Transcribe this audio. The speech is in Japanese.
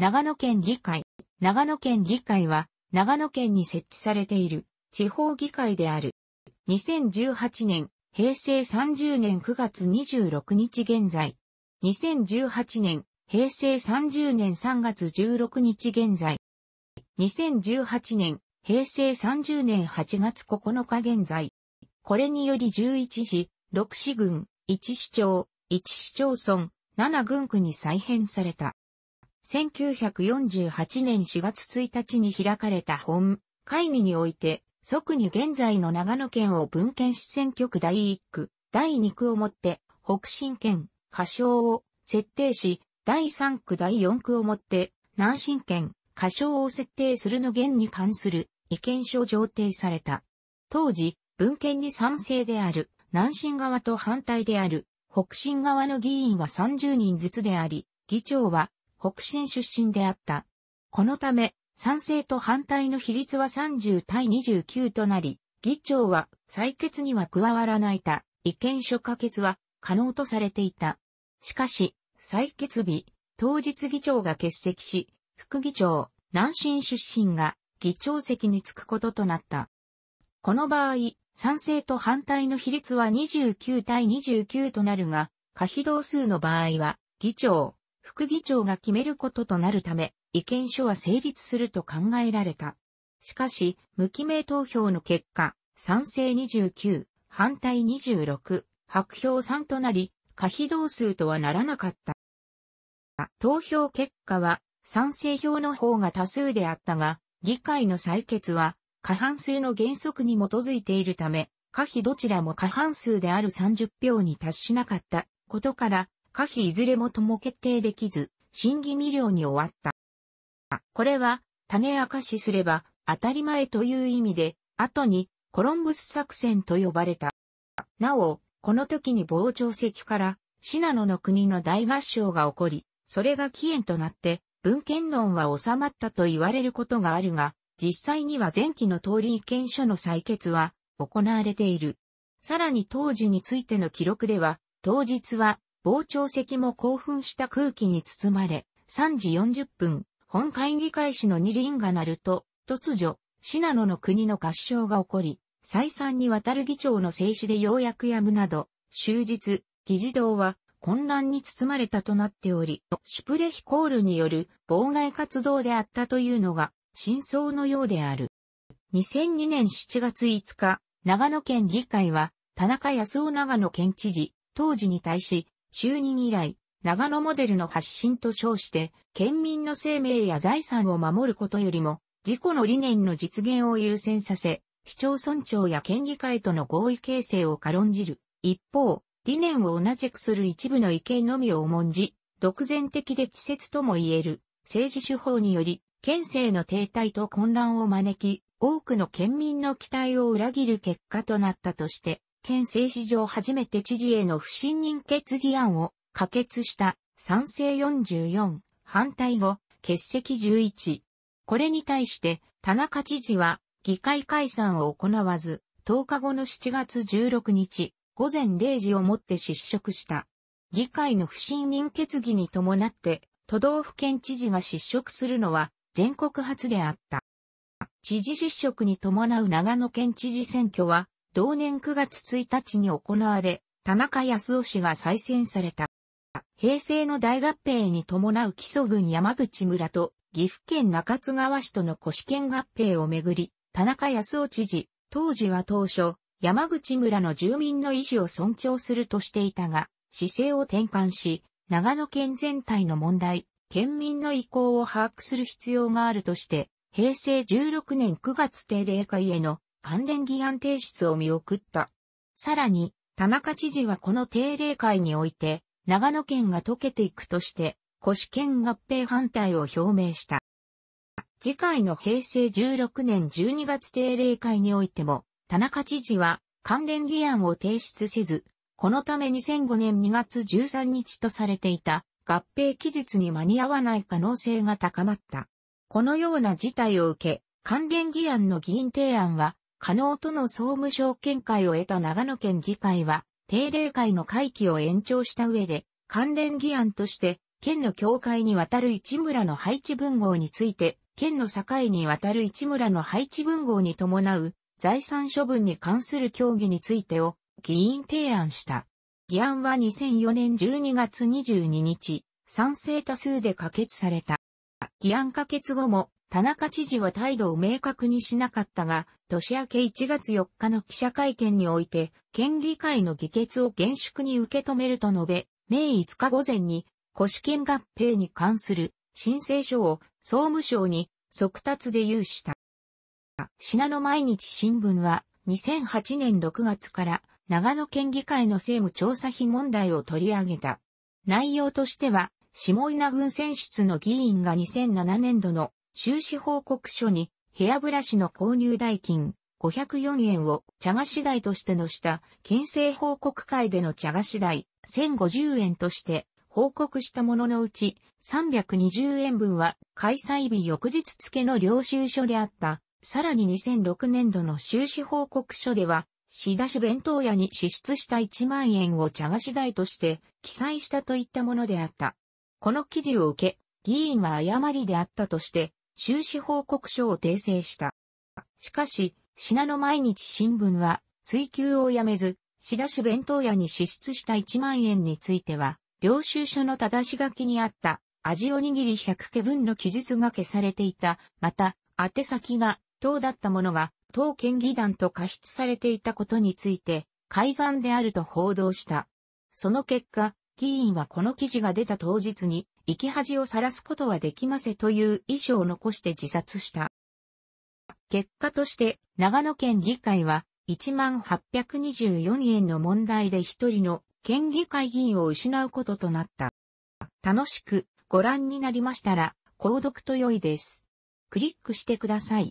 長野県議会。長野県議会は、長野県に設置されている地方議会である。2018年、平成30年9月26日現在。2018年、平成30年3月16日現在。2018年、平成30年8月9日現在。これにより11市、6市郡、1市町、1市町村、7郡区に再編された。1948年4月1日に開かれた本会議において、即に現在の長野県を文献市選挙区第1区、第2区をもって、北進県、仮称を設定し、第3区第4区をもって、南進県、仮称を設定するの件に関する意見書上提された。当時、文献に賛成である、南進側と反対である、北進側の議員は30人ずつであり、議長は北進出身であった。このため、賛成と反対の比率は30対29となり、議長は採決には加わらないた意見書可決は可能とされていた。しかし、採決日、当日議長が欠席し、副議長、南進出身が議長席に着くこととなった。この場合、賛成と反対の比率は29対29となるが、可否同数の場合は、議長、副議長が決めることとなるため、意見書は成立すると考えられた。しかし、無記名投票の結果、賛成29、反対26、白票3となり、可否同数とはならなかった。投票結果は、賛成票の方が多数であったが、議会の採決は、過半数の原則に基づいているため、可否どちらも過半数である30票に達しなかったことから、可否いずれもとも決定できず、審議未了に終わった。これは、種明かしすれば、当たり前という意味で、後に、コロンブス作戦と呼ばれた。なお、この時に傍聴席から、シナノの国の大合唱が起こり、それが起源となって、文献論は収まったと言われることがあるが、実際には前期の通り意見書の採決は行われている。さらに当時についての記録では、当日は傍聴席も興奮した空気に包まれ、3時40分、本会議開始の二輪が鳴ると、突如、ナノの国の合唱が起こり、再三にわたる議長の制止でようやくやむなど、終日、議事堂は混乱に包まれたとなっており、シュプレヒコールによる妨害活動であったというのが真相のようである。2002年7月5日、長野県議会は、田中康夫長野県知事、当時に対し、就任以来、長野モデルの発信と称して、県民の生命や財産を守ることよりも、自己の理念の実現を優先させ、市町村長や県議会との合意形成を軽んじる。一方、理念を同じくする一部の意見のみを重んじ、独善的で季節とも言える政治手法により、県政の停滞と混乱を招き、多くの県民の期待を裏切る結果となったとして、県政史上初めて知事への不信任決議案を可決した賛成44、反対後、欠席11。これに対して田中知事は議会解散を行わず、10日後の7月16日、午前0時をもって失職した。議会の不信任決議に伴って、都道府県知事が失職するのは全国初であった。知事失職に伴う長野県知事選挙は同年9月1日に行われ、田中康夫氏が再選された。平成の大合併に伴う基礎郡山口村と岐阜県中津川市との古市県合併をめぐり、田中康夫知事、当時は当初、山口村の住民の意思を尊重するとしていたが、姿勢を転換し、長野県全体の問題、県民の意向を把握する必要があるとして、平成16年9月定例会への関連議案提出を見送った。さらに、田中知事はこの定例会において、長野県が溶けていくとして、腰県合併反対を表明した。次回の平成16年12月定例会においても、田中知事は関連議案を提出せず、このため2005年2月13日とされていた合併期日に間に合わない可能性が高まった。このような事態を受け、関連議案の議員提案は加納との総務省見解を得た長野県議会は、定例会の会期を延長した上で、関連議案として、県の境界にわたる市村の配置文号について、県の境にわたる市村の配置文号に伴う財産処分に関する協議についてを議員提案した。議案は2004年12月22日、賛成多数で可決された。議案可決後も、田中知事は態度を明確にしなかったが、年明け1月4日の記者会見において、県議会の議決を厳粛に受け止めると述べ、明5日午前に、古資金合併に関する申請書を総務省に速達で有した。品の毎日新聞は2008年6月から長野県議会の政務調査費問題を取り上げた。内容としては下稲郡選出の議員が2007年度の収支報告書にヘアブラシの購入代金504円を茶菓子代としてのした県政報告会での茶菓子代1050円として報告したもののうち320円分は開催日翌日付の領収書であった。さらに2006年度の収支報告書では、仕出し弁当屋に支出した1万円を茶菓子代として記載したといったものであった。この記事を受け、議員は誤りであったとして、収支報告書を訂正した。しかし、品の毎日新聞は、追及をやめず、仕出し弁当屋に支出した1万円については、領収書の正し書きにあった、味おにぎり100家分の記述が消されていた。また、宛先が、党だったものが、党県議団と過失されていたことについて、改ざんであると報道した。その結果、議員はこの記事が出た当日に、生き恥をさらすことはできませという遺書を残して自殺した。結果として、長野県議会は、1824円の問題で一人の県議会議員を失うこととなった。楽しくご覧になりましたら、購読と良いです。クリックしてください。